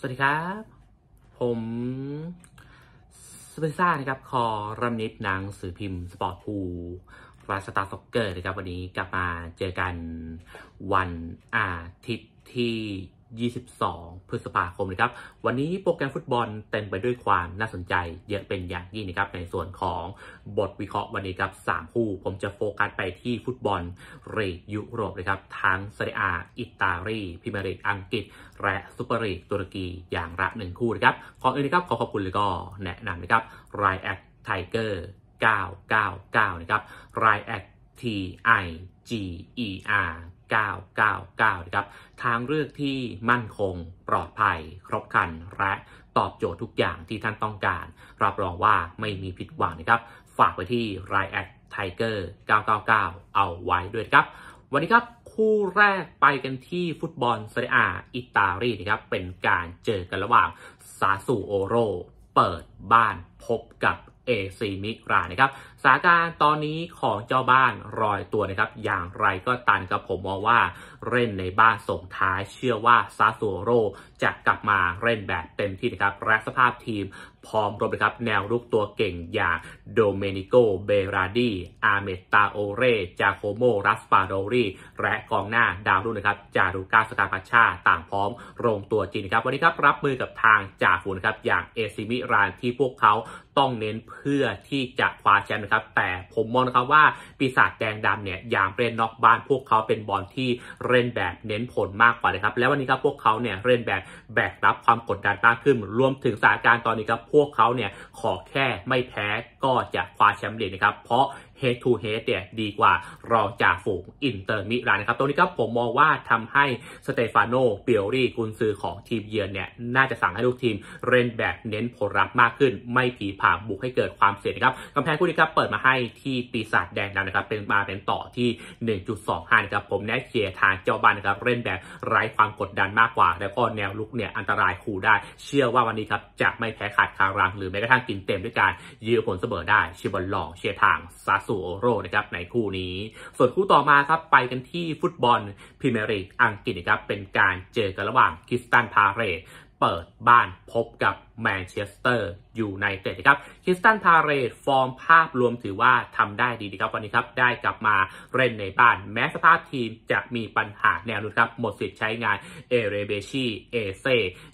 สวัสดีครับ ผมสเปซ่านะครับคอรัมนิดหนังสือพิมพ์สปอร์ตพูราสตาร์ซ็อกเกอร์นะครับ วันนี้กลับมาเจอกันวันอาทิตย์ที่22 พฤษภาคมนะครับวันนี้โปรแกรมฟุตบอลเต็มไปด้วยความน่าสนใจเยอะเป็นอย่างยิ่งนะครับในส่วนของบทวิเคราะห์วันนี้ครับ 3 คู่ ผมจะโฟกัสไปที่ฟุตบอลรีกยุโรปนะครับทั้งเซเรียอาอิตาลีพิมรีอังกฤษและซูเปอร์ลีกตุรกีอย่างละหนึ่งคู่นะครับขออื่นนะครับขอขอบคุณแล้วก็ แนะนำนะครับไรแอคไทเกอร์999นะครับไรแอคทีออ G E R 999 นะครับ ทางเลือกที่มั่นคงปลอดภัยครบครันและตอบโจทย์ทุกอย่างที่ท่านต้องการ รับรองว่าไม่มีผิดหวังนะครับ ฝากไปที่ l i แอดไทเกอร์999 เอาไว้ด้วยครับ วันนี้ครับคู่แรกไปกันที่ฟุตบอลเซเรียอาอิตาลีนะครับ เป็นการเจอกันระหว่างซาสูโอโร เปิดบ้านพบกับเอซีมิกรานะครับ สถานการณ์ตอนนี้ของเจ้าบ้านรอยตัวนะครับ อย่างไรก็ตันครับผมมองว่า เล่นในบ้านส่งท้ายเชื่อว่าซาซูโรจะกลับมาเล่นแบบเต็มที่นะครับและสภาพทีมพร้อมรบนะครับแนวรุกตัวเก่งอย่างโดเมนิโก เบราดีอาเมตตาโอเรจาโคโมรัสปาโดรีและกองหน้าดาวรุ่นนะครับจารุกาสตาพัชชา ต่างพร้อมลงตัวจริงครับ วันนี้ครับรับมือกับทางจ่าฝูนครับอย่างเอซิมิรานที่พวกเขาต้องเน้นเพื่อที่จะคว้าแชมป์นะครับ แต่ผมมองนะครับว่า ปีศาจแดงดำเนี่ยอย่างเรนน็อกบ้านพวกเขาเป็นบอลที่เล่นแบบเน้นผลมากกว่านะครับแล้ววันนี้ครับพวกเขาเนี่ยเล่นแบบแบกรับความกดดันมากขึ้น รวมถึงสถานการณ์ตอนนี้ครับพวกเขาเนี่ยขอแค่ไม่แพ้ก็จะคว้าแชมป์เลยนะครับเพราะ head to head เนี่ยดีกว่า รองจากฝูง อินเตอร์มิลานนะครับตรงนี้ครับผมมองว่าทำให้สเตฟานโนเปียรี่กุนซือของทีมเยือนเนี่ย น่าจะสั่งให้ลูกทีมเล่นแบบเน้นผลลัพธ์มากขึ้น ไม่ผีผ่าบุกให้เกิดความเสี่ยงนะครับกำแพงคู่นี้ครับ เปิดมาให้ที่ปีศาจแดงดำนะครับ เป็นมาเป็นต่อที่ 1.25 นะครับ ผมแนะเชียร์ทางเจ้าบ้านนะครับเล่นแบบไร้ความกดดันมากกว่า แล้วก็แนวลุกเนี่ยอันตรายขู่ได้ เชื่อว่าวันนี้ครับจะไม่แพ้ขาดคารางหรือแม้กระทั่งกินเต็มด้วยการยื้อผลเสมอได้ชิบอลลองเชียร์ทางซัสซูโอโรนะครับในคู่นี้ส่วนคู่ต่อมาครับ ไปกันที่ฟุตบอลพรีเมียร์ลีกอังกฤษนะครับ เป็นการเจอกันระหว่างคิสตันพาเรตเปิดบ้านพบกับแมนเชสเตอร์อยู่ในเตดครับคิสตันพาเรตฟอร์มภาพรวมถือว่าทำได้ดีดีครับ วันนี้ครับได้กลับมาเล่นในบ้าน แม้สภาพทีมจะมีปัญหาแนวรุกครับ หมดสิทธิ์ใช้งาน เอเรเบชีเอเซ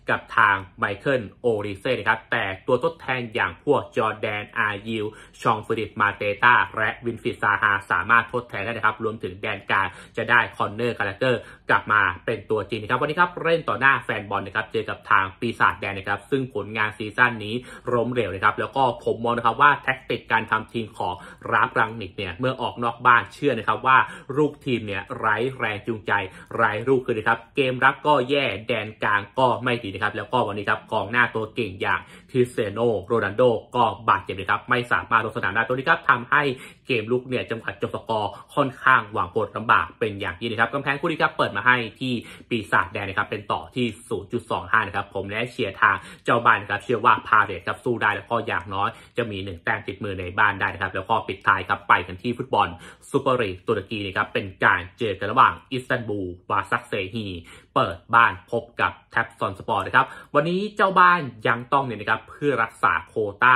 กับทางไมเคิลโอริเซ่นะครับ แต่ตัวทดแทน อย่างพวกจอร์แดน อายิวชองฟริดมาเตตาและวินฟิซาฮาสามารถทดแทนได้นะครับรวมถึงแดนการจะได้คอนเนอร์คาแรคเตอร์กลับมาเป็นตัวจริงนะครับวันนี้ครับเล่นต่อหน้าแฟนบอลนะครับเจอกับทางปีศาจแดนนะครับซึ่งผลงานซีซั่นนี้ล้มเหลวนะครับแล้วก็ผมมองนะครับว่าแท็กติกการทำทีมของรับรังนิกเนี่ย เมื่อออกนอกบ้านเชื่อนะครับว่า ลูกทีมเนี่ยไร้แรงจูงใจไร้ลูกคือนะครับ เกมรับก็แย่แดนกลางก็ไม่ดีนะครับแล้วก็วันนี้ครับกองหน้าตัวเก่งอย่างทิเซโนโรนันโดก็บาดเจ็บนะครับ ไม่สามารถลงสนามได้ตัวนี้ครับทำใหกมลุกเนี่ยจำกัดจบสกอร์ ค่อนข้างหวังผลลำบากเป็นอย่างยิ่งนะครับกำแพงคู่นี้ครับ เปิดมาให้ที่ปีศาจแดงนะครับเป็นต่อที่ 0.25 นะครับ ผมและเชียร์ทางเจ้าบ้านนะครับเชื่อว่า พาเรตครับสู้ได้แล้วก็อย่างน้อย จะมี 1 แต้มติดมือในบ้านได้นะครับแล้วก็ปิดท้ายครับไปกันที่ฟุตบอลซูเปอร์ลีกตุรกีนะครับเป็นการเจอกันระหว่างอิสตันบูลวาซักเซฮีเปิดบ้านพบกับแท็บซอนสปอร์ตนะครับวันนี้เจ้าบ้านยังต้องเนี่ยนะครับเพื่อรักษาโคต้า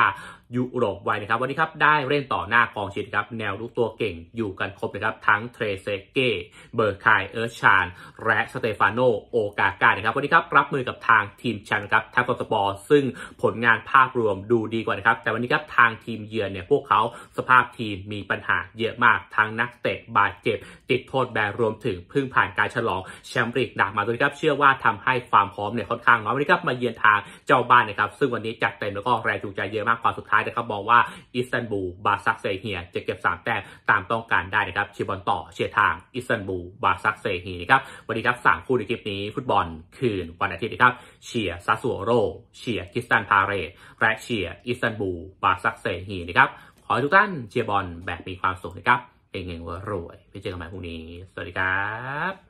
ยุโรปไว้นะครับ วันนี้ครับได้เล่นต่อหน้ากองเชียร์ครับ แนวรูกตัวเก่งอยู่กันครบนะครับ ทั้งเทรเซเก้ เบอร์คายเออร์ชาน และสเตฟานโน โอกาก้านะครับ วันนี้ครับรับมือกับทางทีมชันครับทางกสปอร์ซึ่งผลงานภาพรวมดูดีกว่านะครับ แต่วันนี้ครับทางทีมเยือนเนี่ย พวกเขาสภาพทีมมีปัญหาเยอะมากทั้งนักเตะบาดเจ็บติดโทษแบนรวมถึงเพิ่งผ่านการฉลองแชมเปี้ยนลีกหนักมาด้วยครับ เชื่อว่าทำให้ความพร้อมเนี่ยค่อนข้างน้อย วันนี้ครับมาเยือนทางเจ้าบ้านนะครับ ซึ่งวันนี้จัดเต็มแล้วก็แรงจูงใจเยอะมากกว่าสุดท้ายายนะครับมองว่าอิสตันบูลบาซักเซเฮียจะเก็บ3แต้มตามต้องการได้นะครับชีบอลต่อเชียร์ทางอิสตันบูลบาซักเซเฮียนะครับวันนี้ครับสามคู่ในคลิปนี้ฟุตบอลคืนวันอาทิตย์นะครับเชียร์ซาสัวโร เชียร์กิสตันพาเรตและเชียร์อิสตันบูลบาซักเซเฮียนะครับขอให้ทุกท่านเชียร์บอลแบบมีความสุขนะครับเองเองว่ารวยไปเจอกันใหม่พรุ่งนี้ สวัสดีครับ